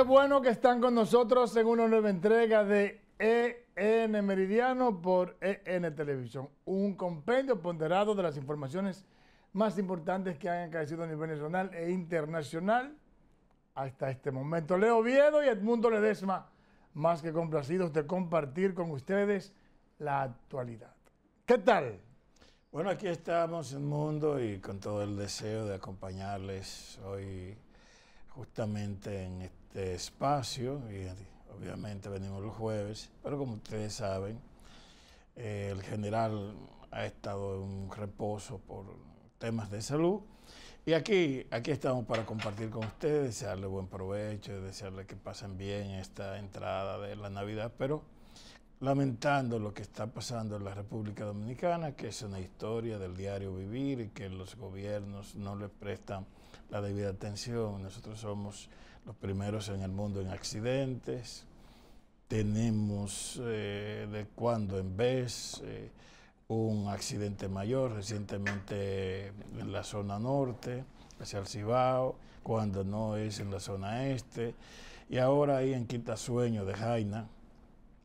Qué bueno que están con nosotros en una nueva entrega de EN Meridiano por EN Televisión, un compendio ponderado de las informaciones más importantes que han acaecido a nivel nacional e internacional hasta este momento. Leo Viedo y Edmundo Ledesma, más que complacidos de compartir con ustedes la actualidad. ¿Qué tal? Bueno, aquí estamos en Mundo y con todo el deseo de acompañarles hoy justamente en este este espacio y obviamente venimos los jueves, pero como ustedes saben, eh, el general ha estado en un reposo por temas de salud y aquí, aquí estamos para compartir con ustedes, desearle buen provecho, desearle que pasen bien esta entrada de la Navidad, pero lamentando lo que está pasando en la República Dominicana, que es una historia del diario vivir y que los gobiernos no le prestan la debida atención. Nosotros somos los primeros en el mundo en accidentes, tenemos eh, de cuando en vez eh, un accidente mayor recientemente en la zona norte, hacia el Cibao, cuando no es en la zona este, y ahora ahí en Quinta Sueño de Jaina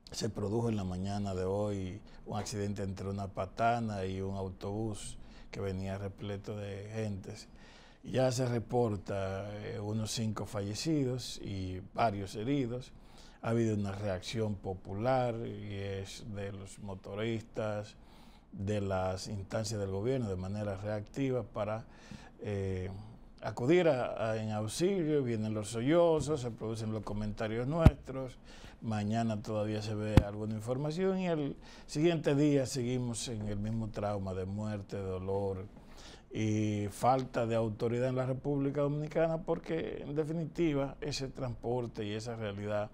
se produjo en la mañana de hoy un accidente entre una patana y un autobús que venía repleto de gentes ya se reporta eh, unos cinco fallecidos y varios heridos. Ha habido una reacción popular y es de los motoristas, de las instancias del gobierno de manera reactiva para eh, acudir a, en auxilio. Vienen los sollozos, se producen los comentarios nuestros. Mañana todavía se ve alguna información y el siguiente día seguimos en el mismo trauma de muerte, dolor y falta de autoridad en la República Dominicana porque en definitiva ese transporte y esa realidad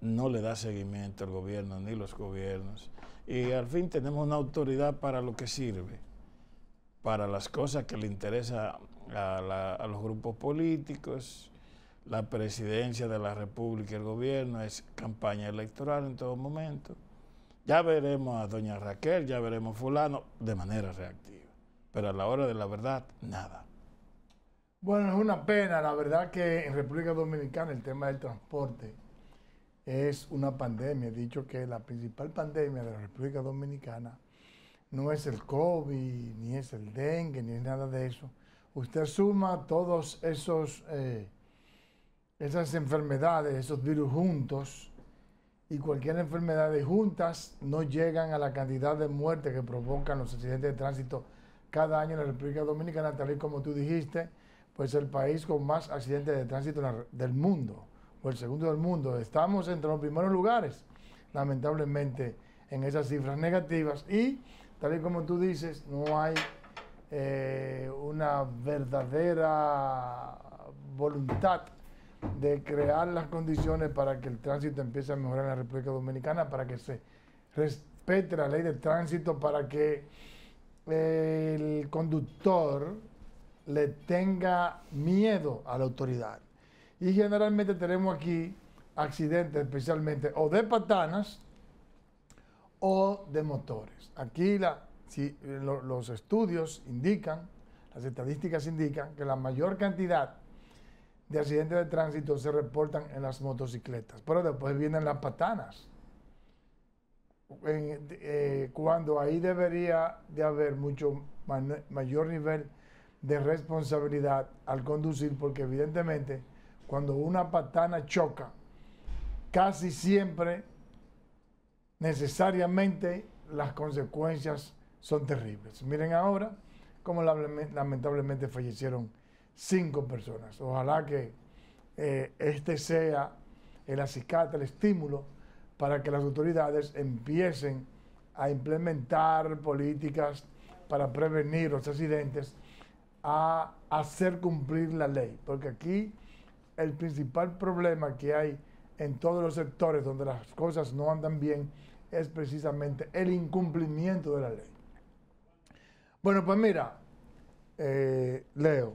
no le da seguimiento al gobierno ni los gobiernos y al fin tenemos una autoridad para lo que sirve, para las cosas que le interesan a, los grupos políticos, la presidencia de la República y el gobierno es campaña electoral en todo momento. Ya veremos a doña Raquel, ya veremos fulano de manera reactiva pero a la hora de la verdad, nada. Bueno, es una pena, la verdad que en República Dominicana el tema del transporte es una pandemia. He dicho que la principal pandemia de la República Dominicana no es el COVID, ni es el dengue, ni es nada de eso. Usted suma todos esos, eh, esas enfermedades, esos virus juntos, y cualquier enfermedad de juntas no llegan a la cantidad de muerte que provocan los accidentes de tránsito cada año en la República Dominicana, tal y como tú dijiste, pues el país con más accidentes de tránsito del mundo, o el segundo del mundo. Estamos entre los primeros lugares, lamentablemente, en esas cifras negativas. Y, tal y como tú dices, no hay eh, una verdadera voluntad de crear las condiciones para que el tránsito empiece a mejorar en la República Dominicana, para que se respete la ley de tránsito, para que el conductor le tenga miedo a la autoridad. Y generalmente tenemos aquí accidentes especialmente o de patanas o de motores. Aquí los estudios indican, las estadísticas indican que la mayor cantidad de accidentes de tránsito se reportan en las motocicletas, pero después vienen las patanas eh, cuando ahí debería de haber mucho mayor nivel de responsabilidad al conducir, porque evidentemente cuando una patana choca, casi siempre, necesariamente, las consecuencias son terribles. Miren ahora cómo lamentablemente fallecieron cinco personas. Ojalá que eh, este sea el acicate, el estímulo para que las autoridades empiecen a implementar políticas para prevenir los accidentes, a hacer cumplir la ley. Porque aquí el principal problema que hay en todos los sectores donde las cosas no andan bien es precisamente el incumplimiento de la ley. Bueno, pues mira, eh, Leo,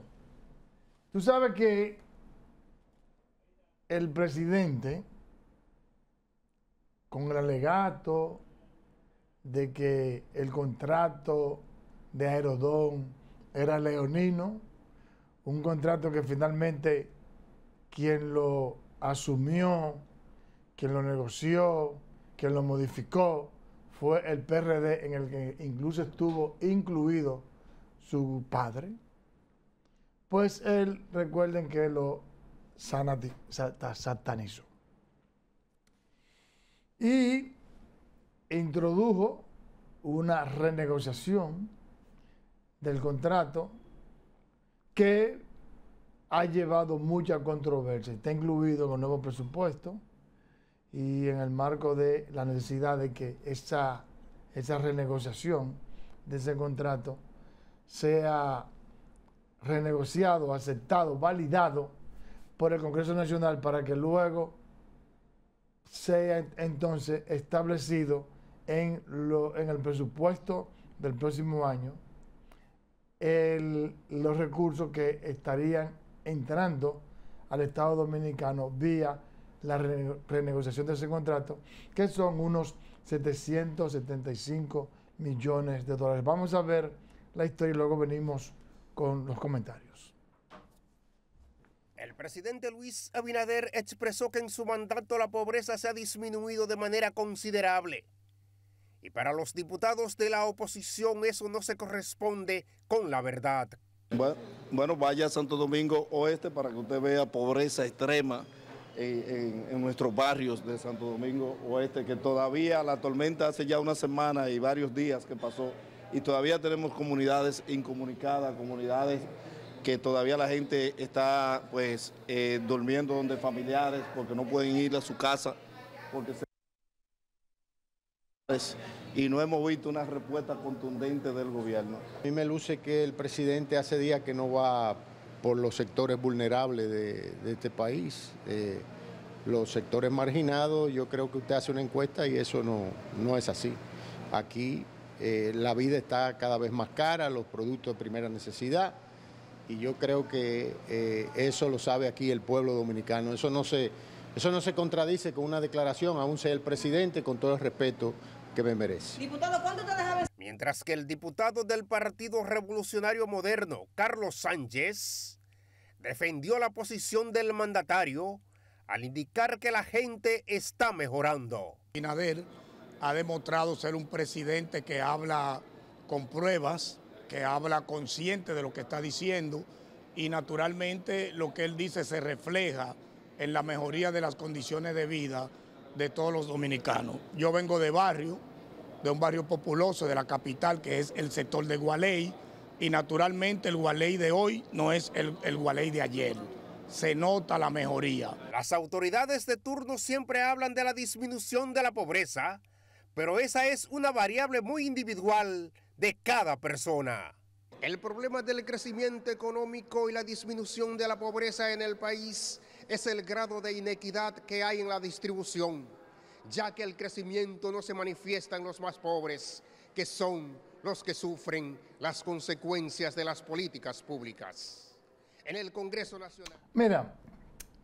tú sabes que el presidente con el alegato de que el contrato de Aerodón era leonino, un contrato que finalmente quien lo asumió, quien lo negoció, quien lo modificó, fue el PRD en el que incluso estuvo incluido su padre, pues él, recuerden que lo satanizó y introdujo una renegociación del contrato que ha llevado mucha controversia. Está incluido en el nuevo presupuesto y en el marco de la necesidad de que esa, esa renegociación de ese contrato sea renegociado, aceptado, validado por el Congreso Nacional para que luego sea entonces establecido en, en el presupuesto del próximo año los recursos que estarían entrando al Estado dominicano vía la renegociación de ese contrato, que son unos 775 millones de dólares. Vamos a ver la historia y luego venimos con los comentarios. El presidente Luis Abinader expresó que en su mandato la pobreza se ha disminuido de manera considerable. Y para los diputados de la oposición eso no se corresponde con la verdad. Bueno, vaya a Santo Domingo Oeste para que usted vea pobreza extrema en, en nuestros barrios de Santo Domingo Oeste, que todavía la tormenta hace ya una semana y varios días que pasó y todavía tenemos comunidades incomunicadas, comunidades que todavía la gente está pues eh, durmiendo donde familiares porque no pueden ir a su casa porque se... Pues, y no hemos visto una respuesta contundente del gobierno. A mí me luce que el presidente hace días que no va por los sectores vulnerables de, este país, eh, los sectores marginados, yo creo que usted hace una encuesta y eso no, no es así. Aquí eh, la vida está cada vez más cara, los productos de primera necesidad, y yo creo que eh, eso lo sabe aquí el pueblo dominicano. Eso no, se, eso no se contradice con una declaración, aún sea el presidente, con todo el respeto que me merece. Mientras que el diputado del Partido Revolucionario Moderno, Carlos Sánchez, defendió la posición del mandatario al indicar que la gente está mejorando. Inader ha demostrado ser un presidente que habla con pruebas, que habla consciente de lo que está diciendo y naturalmente lo que él dice se refleja en la mejoría de las condiciones de vida de todos los dominicanos. Yo vengo de barrio, de un barrio populoso de la capital que es el sector de Gualey y naturalmente el Gualey de hoy no es el, Gualey de ayer. Se nota la mejoría. Las autoridades de turno siempre hablan de la disminución de la pobreza, pero esa es una variable muy individual de cada persona. El problema del crecimiento económico y la disminución de la pobreza en el país es el grado de inequidad que hay en la distribución, ya que el crecimiento no se manifiesta en los más pobres, que son los que sufren las consecuencias de las políticas públicas. En el Congreso Nacional. Mira,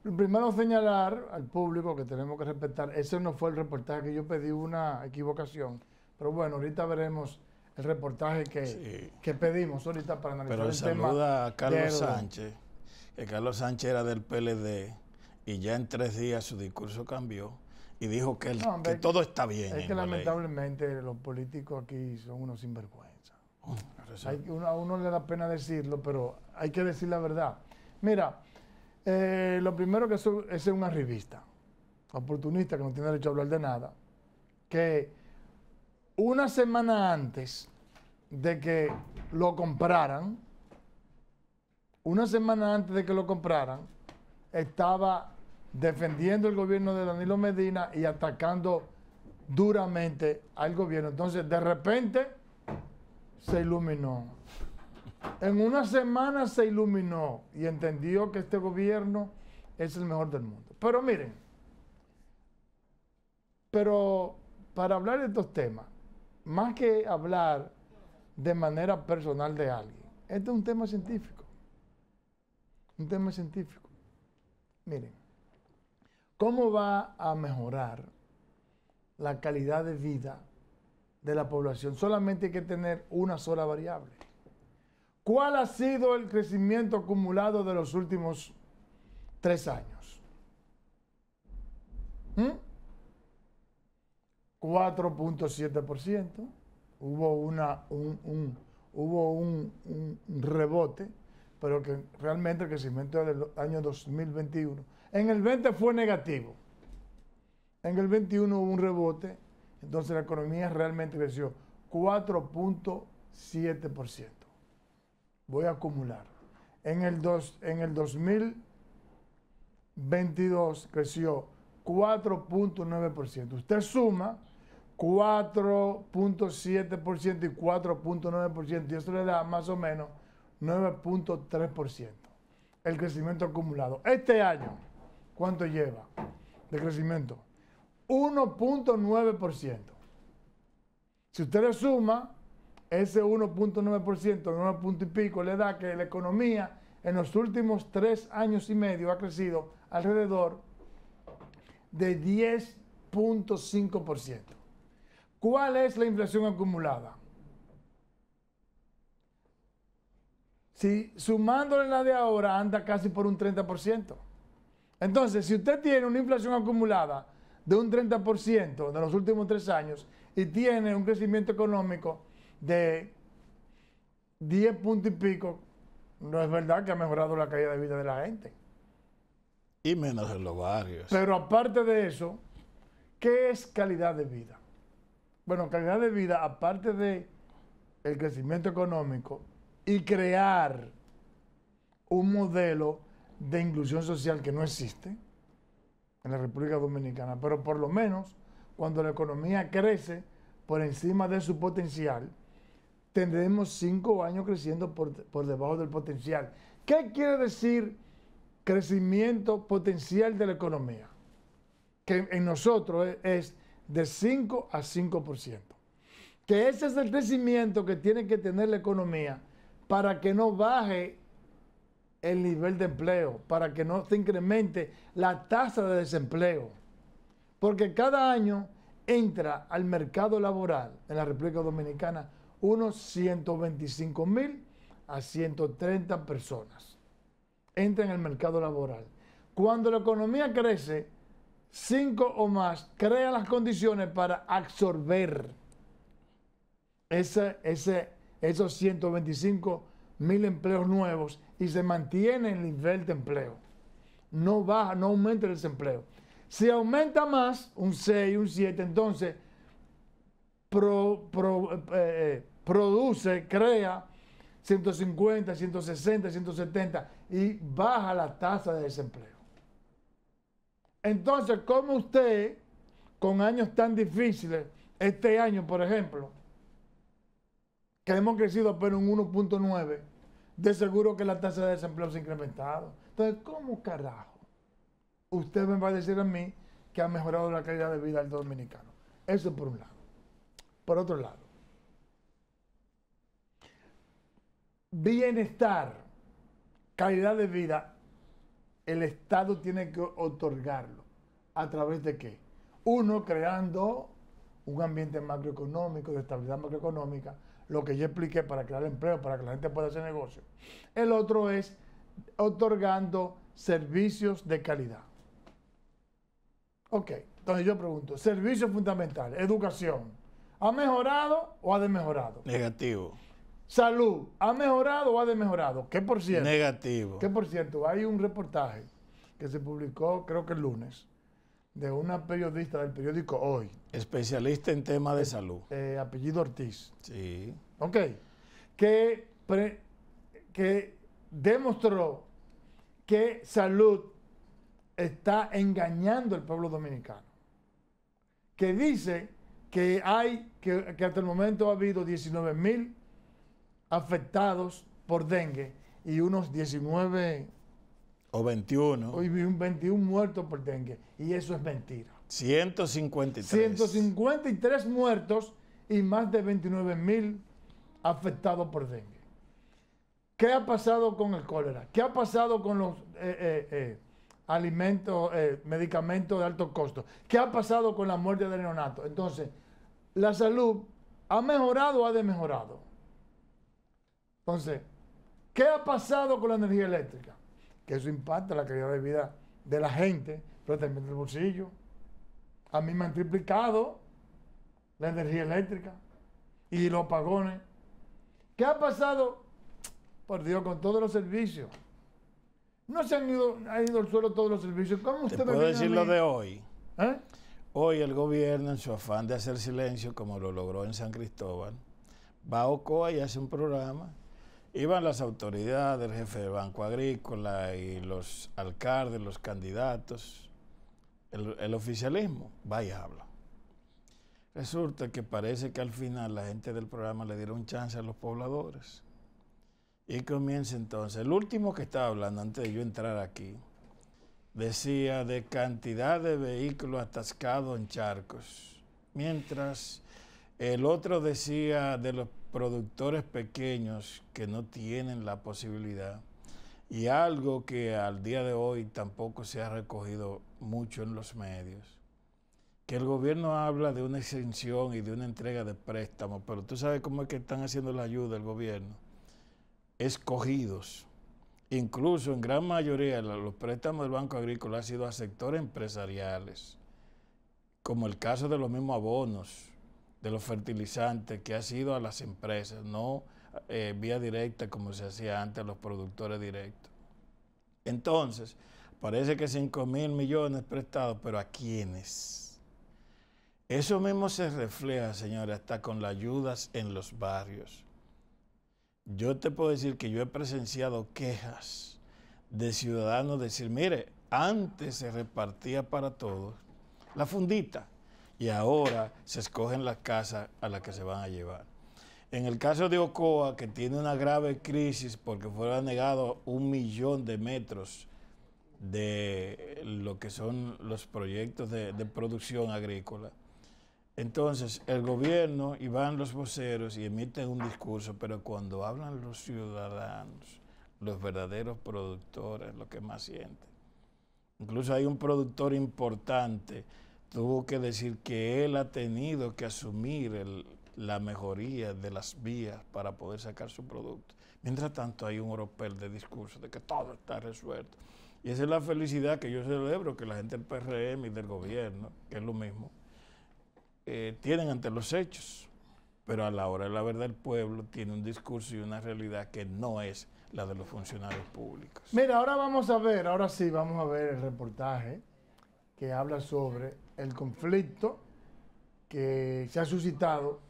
primero señalar al público que tenemos que respetar, ese no fue el reportaje que yo pedí una equivocación, pero bueno, ahorita veremos el reportaje que, pedimos ahorita para analizar Pero el saluda tema a Carlos Sánchez, que Carlos Sánchez era del PLD y ya en tres días su discurso cambió y dijo que, todo está bien. Es que lamentablemente los políticos aquí son unos sinvergüenza. Oh, a uno le da pena decirlo, pero hay que decir la verdad. Mira, eh, lo primero que es, es una revista oportunista que no tiene derecho a hablar de nada, que una semana antes de que lo compraran, una semana antes de que lo compraran, estaba defendiendo el gobierno de Danilo Medina y atacando duramente al gobierno. Entonces, de repente, se iluminó. En una semana se iluminó y entendió que este gobierno es el mejor del mundo. Pero miren, pero para hablar de estos temas, más que hablar de manera personal de alguien, este es un tema científico. Un tema científico. Miren, ¿cómo va a mejorar la calidad de vida de la población? Solamente hay que tener una sola variable. ¿Cuál ha sido el crecimiento acumulado de los últimos tres años? ¿Mm? 4.7%, hubo, una, un, hubo un, rebote, pero que realmente el crecimiento del año 2021, en el 20 fue negativo, en el 21 hubo un rebote, entonces la economía realmente creció 4.7%. Voy a acumular. En el, en el 2022 creció 4.9%. Usted suma 4.7% y 4.9%, y eso le da más o menos 9.3%, el crecimiento acumulado. Este año, ¿cuánto lleva de crecimiento? 1.9%. Si usted le suma ese 1.9%, 9 punto y pico, le da que la economía en los últimos tres años y medio ha crecido alrededor de 10.5%. ¿Cuál es la inflación acumulada? Si sumándole la de ahora anda casi por un 30%. Entonces, si usted tiene una inflación acumulada de un 30% de los últimos tres años y tiene un crecimiento económico de 10 puntos y pico, no es verdad que ha mejorado la calidad de vida de la gente. Y menos en los barrios. Pero aparte de eso, ¿qué es calidad de vida? bueno, calidad de vida, aparte del crecimiento económico, y crear un modelo de inclusión social que no existe en la República Dominicana, pero por lo menos cuando la economía crece por encima de su potencial, tendremos cinco años creciendo por, debajo del potencial. ¿Qué quiere decir crecimiento potencial de la economía? Que en nosotros es, es de 5 a 5%. Que ese es el crecimiento que tiene que tener la economía para que no baje el nivel de empleo, para que no se incremente la tasa de desempleo. Porque cada año entra al mercado laboral en la República Dominicana unos 125 mil a 130 personas. Entra en el mercado laboral. Cuando la economía crece, 5 o más, crea las condiciones para absorber ese, ese, esos 125 mil empleos nuevos y se mantiene el nivel de empleo. No baja, no aumenta el desempleo. Si aumenta más, un 6, un 7, entonces eh, produce, crea 150, 160, 170 y baja la tasa de desempleo. Entonces, ¿cómo usted, con años tan difíciles, este año, por ejemplo, que hemos crecido apenas un 1.9, de seguro que la tasa de desempleo se ha incrementado? Entonces, ¿cómo carajo usted me va a decir a mí que ha mejorado la calidad de vida del dominicano? Eso por un lado. Por otro lado, bienestar, calidad de vida el Estado tiene que otorgarlo. ¿A través de qué? Uno, creando un ambiente macroeconómico, de estabilidad macroeconómica, lo que yo expliqué para crear empleo, para que la gente pueda hacer negocio. El otro es otorgando servicios de calidad. Ok, entonces yo pregunto, servicios fundamentales, educación, ¿ha mejorado o ha desmejorado? Negativo. Salud, ¿ha mejorado o ha desmejorado? ¿Qué por cierto? Negativo. ¿Qué por cierto? Hay un reportaje que se publicó, creo que el lunes, de una periodista del periódico Hoy. Especialista en temas de salud. Eh, eh, apellido Ortiz. Sí. Ok. Que, que demostró que salud está engañando al pueblo dominicano. Que dice que hay, que, que hasta el momento ha habido 19 mil afectados por dengue y unos 19 o 21. Hoy 21 muertos por dengue y eso es mentira. 153. 153 muertos y más de 29 mil afectados por dengue. ¿Qué ha pasado con el cólera? ¿Qué ha pasado con los eh, eh, eh, alimentos, eh, medicamentos de alto costo? ¿Qué ha pasado con la muerte de neonato? Entonces, la salud ha mejorado o ha desmejorado. Entonces, ¿qué ha pasado con la energía eléctrica? Que eso impacta la calidad de vida de la gente, pero también del bolsillo. A mí me han triplicado la energía eléctrica y los pagones. ¿Qué ha pasado? Por Dios, con todos los servicios. No se han ido, ha ido al suelo todos los servicios. ¿Cómo usted ¿Te puedo me decir lo de hoy? ¿Eh? Hoy el gobierno, en su afán de hacer silencio, como lo logró en San Cristóbal, va a Ocoa y hace un programa Iban las autoridades, el jefe de Banco Agrícola y los alcaldes, los candidatos, el, oficialismo, vaya habla. Resulta que parece que al final la gente del programa le dieron chance a los pobladores. Y comienza entonces, el último que estaba hablando antes de yo entrar aquí, decía de cantidad de vehículos atascados en charcos, mientras el otro decía de los productores pequeños que no tienen la posibilidad y algo que al día de hoy tampoco se ha recogido mucho en los medios, que el gobierno habla de una exención y de una entrega de préstamos, pero tú sabes cómo es que están haciendo la ayuda el gobierno, escogidos. Incluso en gran mayoría los préstamos del Banco Agrícola han sido a sectores empresariales, como el caso de los mismos abonos de los fertilizantes que ha sido a las empresas, no eh, vía directa como se hacía antes a los productores directos. Entonces, parece que 5 mil millones prestados, pero ¿a quiénes? Eso mismo se refleja, señores, hasta con las ayudas en los barrios. Yo te puedo decir que yo he presenciado quejas de ciudadanos decir, mire, antes se repartía para todos la fundita, y ahora se escogen las casas a las que se van a llevar. En el caso de Ocoa, que tiene una grave crisis porque fueron negados un millón de metros de lo que son los proyectos de, producción agrícola, entonces, el gobierno y van los voceros y emiten un discurso, pero cuando hablan los ciudadanos, los verdaderos productores, lo que más sienten. Incluso hay un productor importante tuvo que decir que él ha tenido que asumir la mejoría de las vías para poder sacar su producto. Mientras tanto hay un oropel de discurso de que todo está resuelto. Y esa es la felicidad que yo celebro, que la gente del PRM y del gobierno, que es lo mismo, eh, tienen ante los hechos. Pero a la hora de la verdad el pueblo tiene un discurso y una realidad que no es la de los funcionarios públicos. Mira, ahora vamos a ver, ahora sí, vamos a ver el reportaje que habla sobre el conflicto que se ha suscitado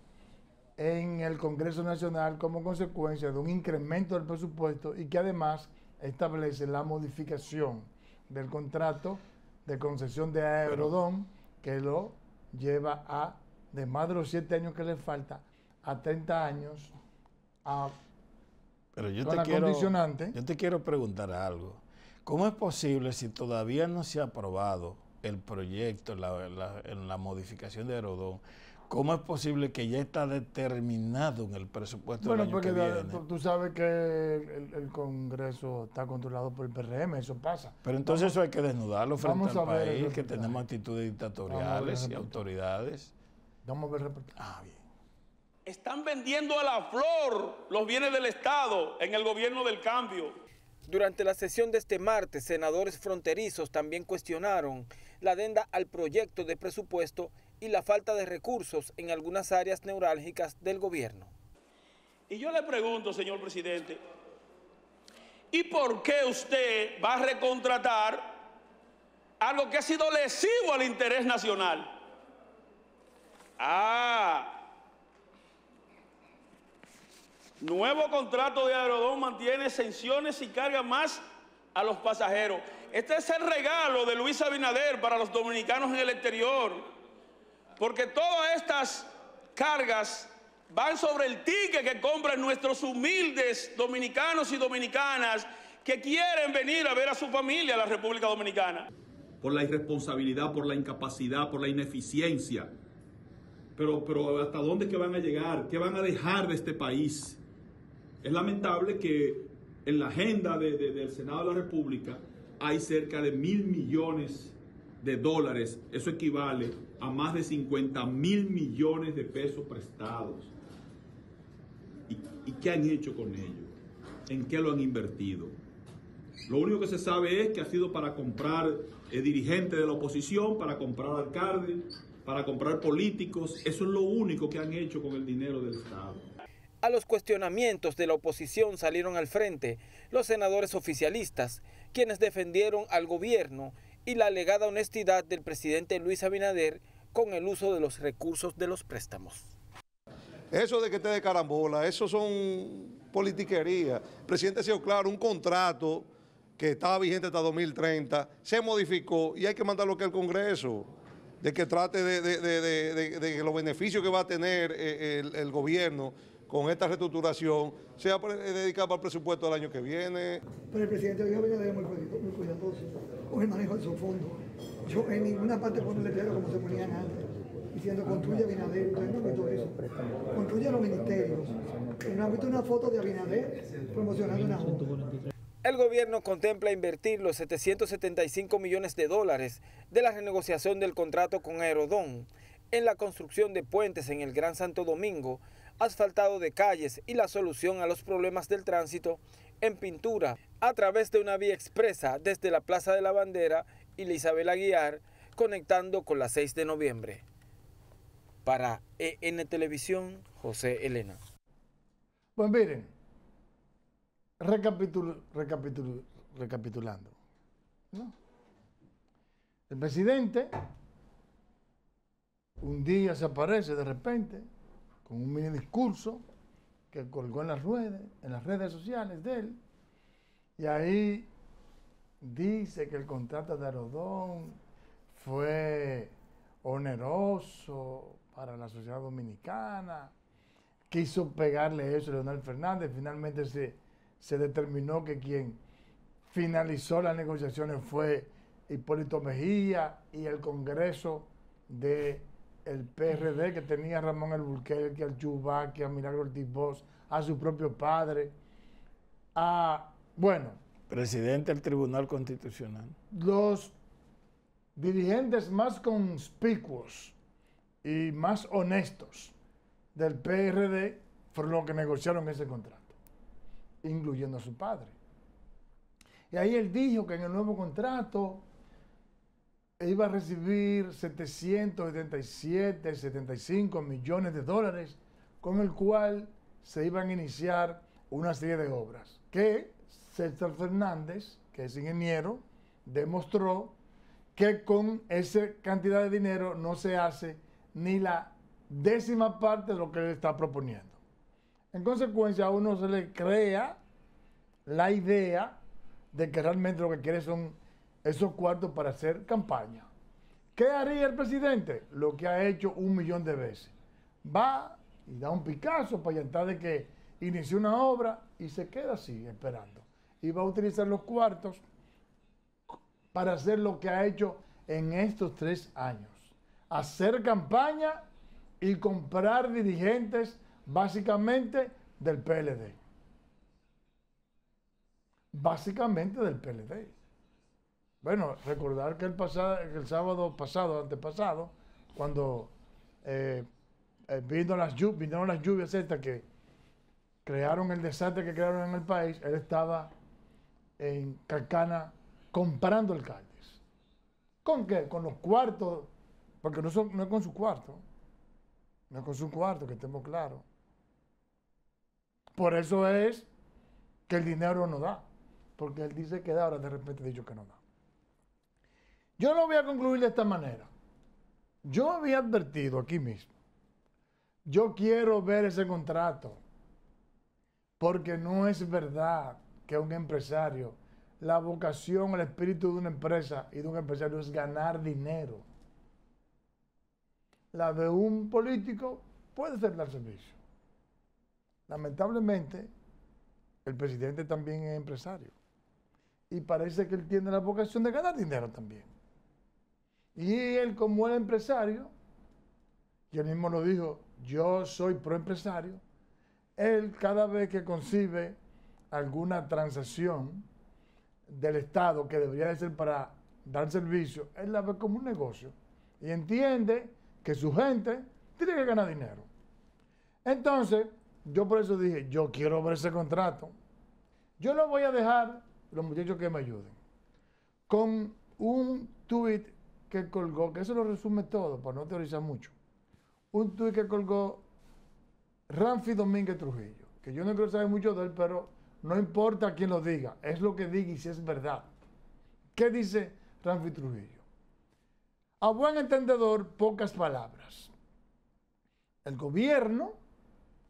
en el Congreso Nacional como consecuencia de un incremento del presupuesto y que además establece la modificación del contrato de concesión de Aerodón que lo lleva a, de más de los siete años que le falta, a 30 años, a, Pero yo te quiero, Yo te quiero preguntar algo. ¿Cómo es posible si todavía no se ha aprobado el proyecto, la, en la modificación de Herodón, ¿cómo es posible que ya está determinado en el presupuesto bueno, del año que viene? Tú, sabes que el, Congreso está controlado por el PRM, eso pasa. Pero entonces eso hay que desnudarlo frente al país, que tenemos actitudes dictatoriales y autoridades. Vamos a ver reportaje. Ah, bien. Están vendiendo a la flor los bienes del Estado en el gobierno del cambio. Durante la sesión de este martes, senadores fronterizos también cuestionaron la adenda al proyecto de presupuesto y la falta de recursos en algunas áreas neurálgicas del gobierno. Y yo le pregunto, señor presidente, ¿y por qué usted va a recontratar algo que ha sido lesivo al interés nacional? Ah, nuevo contrato de aerodón mantiene exenciones y carga más a los pasajeros. Este es el regalo de Luis Abinader para los dominicanos en el exterior, porque todas estas cargas van sobre el ticket que compran nuestros humildes dominicanos y dominicanas que quieren venir a ver a su familia a la República Dominicana. Por la irresponsabilidad, por la incapacidad, por la ineficiencia. Pero, pero ¿hasta dónde que van a llegar? ¿Qué van a dejar de este país? Es lamentable que en la agenda del Senado de la República hay cerca de mil millones de dólares. Eso equivale a más de 50 mil millones de pesos prestados. ¿Y, qué han hecho con ello? ¿En qué lo han invertido? Lo único que se sabe es que ha sido para comprar eh, dirigentes de la oposición, para comprar alcaldes, para comprar políticos. Eso es lo único que han hecho con el dinero del Estado. A los cuestionamientos de la oposición salieron al frente los senadores oficialistas quienes defendieron al gobierno y la alegada honestidad del presidente Luis Abinader con el uso de los recursos de los préstamos. Eso de que te de carambola, eso son politiquería. El presidente ha sido claro, un contrato que estaba vigente hasta 2030, se modificó y hay que mandarlo que al Congreso, de que trate de, los beneficios que va a tener eh, el gobierno con esta reestructuración sea eh, dedicada para el presupuesto del año que viene. Pero el presidente hoy que es muy, muy cuidadoso con el manejo de su fondos. Yo en ninguna parte pongo el dinero como se ponían antes, diciendo construye Abinader, no visto eso. Construye los ministerios. No ha visto una foto de Abinader promocionando una foto? El gobierno contempla invertir los 775 millones de dólares de la renegociación del contrato con Aerodón en la construcción de puentes en el Gran Santo Domingo asfaltado de calles y la solución a los problemas del tránsito en pintura a través de una vía expresa desde la Plaza de la Bandera y la Isabel Aguiar, conectando con la 6 de noviembre. Para EN Televisión, José Elena. Pues miren, recapitulando. El presidente un día se aparece de repente con un mini discurso que colgó en las, redes, en las redes sociales de él. Y ahí dice que el contrato de Arodón fue oneroso para la sociedad dominicana. Quiso pegarle eso a Leonel Fernández. Finalmente se, se determinó que quien finalizó las negociaciones fue Hipólito Mejía y el Congreso de el PRD que tenía a Ramón el que al que a Milagro Ortiz Bosch, a su propio padre, a, bueno. Presidente del Tribunal Constitucional. Los dirigentes más conspicuos y más honestos del PRD fueron los que negociaron ese contrato, incluyendo a su padre. Y ahí él dijo que en el nuevo contrato e iba a recibir 777, 75 millones de dólares, con el cual se iban a iniciar una serie de obras que César Fernández, que es ingeniero, demostró que con esa cantidad de dinero no se hace ni la décima parte de lo que él está proponiendo. En consecuencia, a uno se le crea la idea de que realmente lo que quiere son esos cuartos para hacer campaña. ¿Qué haría el presidente? Lo que ha hecho un millón de veces. Va y da un picazo para llantar de que inicie una obra y se queda así esperando. Y va a utilizar los cuartos para hacer lo que ha hecho en estos tres años. Hacer campaña y comprar dirigentes básicamente del PLD. Básicamente del PLD. Bueno, recordar que el, pasado, el sábado pasado, antepasado, cuando eh, eh, vinieron las lluvias estas que crearon el desastre que crearon en el país, él estaba en Calcana comprando alcaldes. ¿Con qué? Con los cuartos, porque no, es con su cuarto, no es con su cuarto, que estemos claros. Por eso es que el dinero no da, porque él dice que da, ahora de repente dicho que no da. Yo lo voy a concluir de esta manera. Yo había advertido aquí mismo, yo quiero ver ese contrato, porque no es verdad que un empresario, la vocación, el espíritu de una empresa y de un empresario es ganar dinero. La de un político puede ser al servicio. Lamentablemente, el presidente también es empresario. Y parece que él tiene la vocación de ganar dinero también. Y él como el empresario, y él mismo lo dijo, yo soy pro-empresario, él cada vez que concibe alguna transacción del Estado que debería de ser para dar servicio, él la ve como un negocio y entiende que su gente tiene que ganar dinero. Entonces, yo por eso dije, yo quiero ver ese contrato. Yo lo voy a dejar, los muchachos que me ayuden, con un tuit que colgó, que eso lo resume todo, para no teorizar mucho. Un tuit que colgó Ramfi Domínguez Trujillo, que yo no creo saber mucho de él, pero no importa quién lo diga, es lo que diga y si es verdad. ¿Qué dice Ramfi Trujillo? A buen entendedor, pocas palabras. El gobierno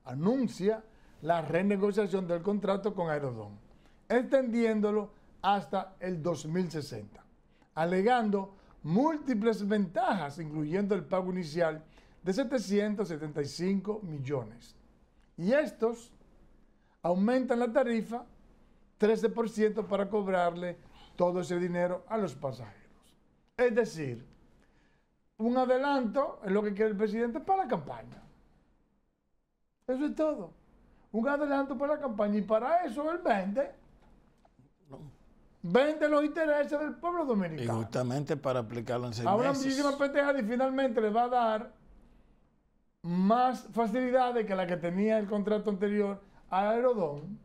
anuncia la renegociación del contrato con Aerodón, extendiéndolo hasta el 2060, alegando múltiples ventajas, incluyendo el pago inicial de 775 millones. Y estos aumentan la tarifa 13% para cobrarle todo ese dinero a los pasajeros. Es decir, un adelanto es lo que quiere el presidente para la campaña. Eso es todo. Un adelanto para la campaña y para eso él vende vende los intereses del pueblo dominicano. Y justamente para aplicarlo en seis Ahora una muchísimas y finalmente le va a dar más facilidades que la que tenía el contrato anterior a Aerodón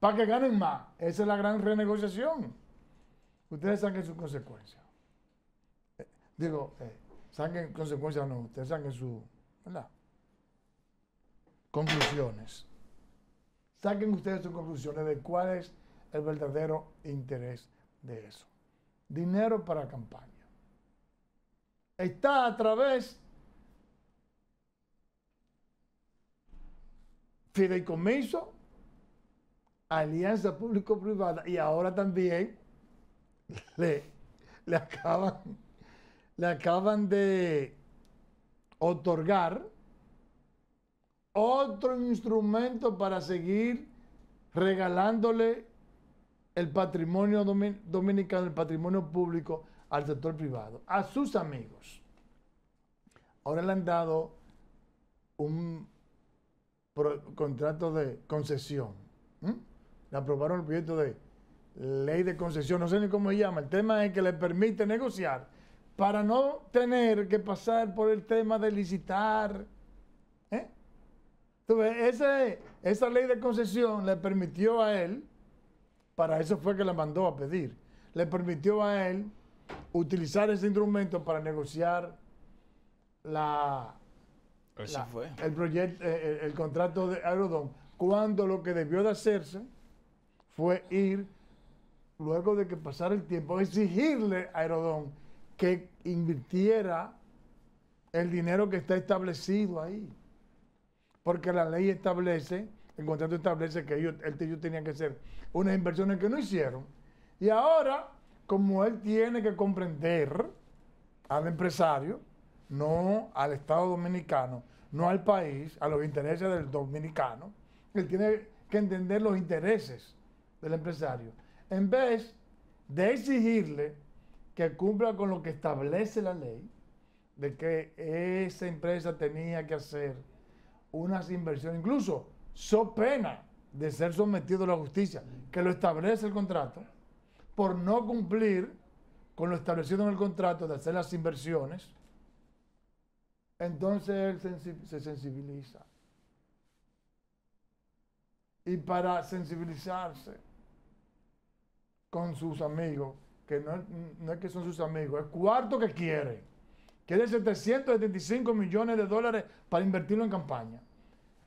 para que ganen más. Esa es la gran renegociación. Ustedes saquen sus consecuencias. Eh, digo, eh, saquen consecuencias no, ustedes saquen sus conclusiones. Saquen ustedes sus conclusiones de cuáles el verdadero interés de eso. Dinero para campaña. Está a través fideicomiso, alianza público-privada y ahora también le, le, acaban, le acaban de otorgar otro instrumento para seguir regalándole el patrimonio dominicano, el patrimonio público al sector privado, a sus amigos. Ahora le han dado un contrato de concesión. Le aprobaron el proyecto de ley de concesión, no sé ni cómo se llama. El tema es que le permite negociar para no tener que pasar por el tema de licitar. ¿eh? esa ley de concesión le permitió a él para eso fue que la mandó a pedir. Le permitió a él utilizar ese instrumento para negociar la, El, proyecto, eh, el, el, contrato de Aerodón, cuando lo que debió de hacerse fue ir, luego de que pasara el tiempo, exigirle a Aerodón que invirtiera el dinero que está establecido ahí. Porque la ley establece el contrato establece que ellos, tenía tenía que hacer unas inversiones que no hicieron. Y ahora, como él tiene que comprender al empresario, no al Estado dominicano, no al país, a los intereses del dominicano, él tiene que entender los intereses del empresario. En vez de exigirle que cumpla con lo que establece la ley, de que esa empresa tenía que hacer unas inversiones, incluso so pena de ser sometido a la justicia, que lo establece el contrato, por no cumplir con lo establecido en el contrato de hacer las inversiones, entonces él se sensibiliza. Y para sensibilizarse con sus amigos, que no, no es que son sus amigos, es cuarto que quiere. Quiere 775 millones de dólares para invertirlo en campaña.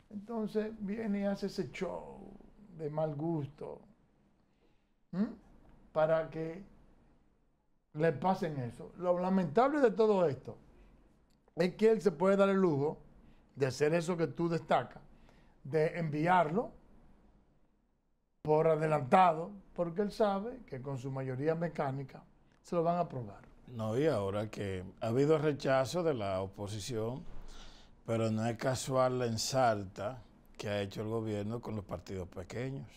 Entonces viene y hace ese show de mal gusto para que le pasen eso. Lo lamentable de todo esto es que él se puede dar el lujo de hacer eso que tú destacas, de enviarlo por adelantado, porque él sabe que con su mayoría mecánica se lo van a aprobar. No, y ahora que ha habido rechazo de la oposición pero no es casual la ensalta que ha hecho el gobierno con los partidos pequeños,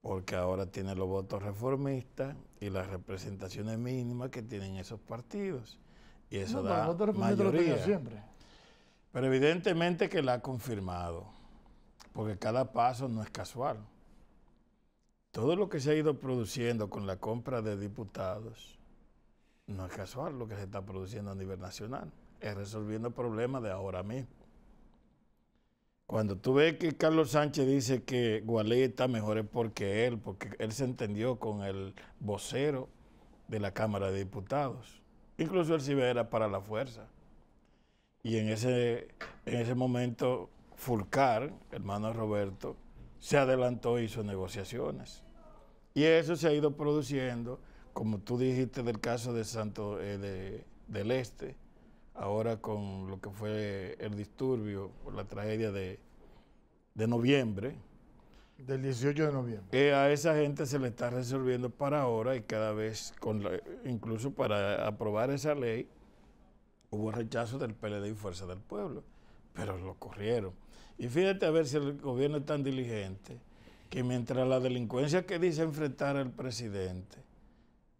porque ahora tiene los votos reformistas y las representaciones mínimas que tienen esos partidos. Y eso da mayoría. Pero evidentemente que la ha confirmado, porque cada paso no es casual. Todo lo que se ha ido produciendo con la compra de diputados no es casual lo que se está produciendo a nivel nacional es resolviendo problemas de ahora mismo. Cuando tú ves que Carlos Sánchez dice que Gualeta está mejor es porque él, porque él se entendió con el vocero de la Cámara de Diputados. Incluso el sí era para la fuerza. Y en ese, en ese momento, Fulcar, hermano Roberto, se adelantó y hizo negociaciones. Y eso se ha ido produciendo, como tú dijiste del caso de Santo eh, del Este, ahora con lo que fue el disturbio, la tragedia de, noviembre. Del 18 de noviembre. Que eh, a esa gente se le está resolviendo para ahora y cada vez, incluso para aprobar esa ley, hubo rechazo del PLD y Fuerza del Pueblo, pero lo corrieron. Y fíjate a ver si el gobierno es tan diligente que mientras la delincuencia que dice enfrentar al presidente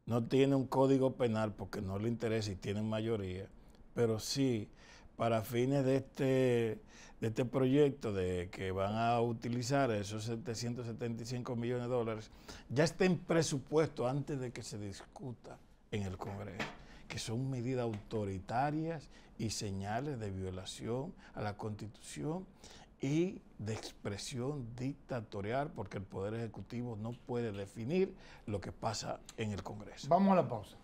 no tiene un código penal porque no le interesa y tiene mayoría, pero sí, para fines de este, de este proyecto de que van a utilizar esos 775 millones de dólares, ya está en presupuesto antes de que se discuta en el Congreso, que son medidas autoritarias y señales de violación a la Constitución y de expresión dictatorial, porque el Poder Ejecutivo no puede definir lo que pasa en el Congreso. Vamos a la pausa.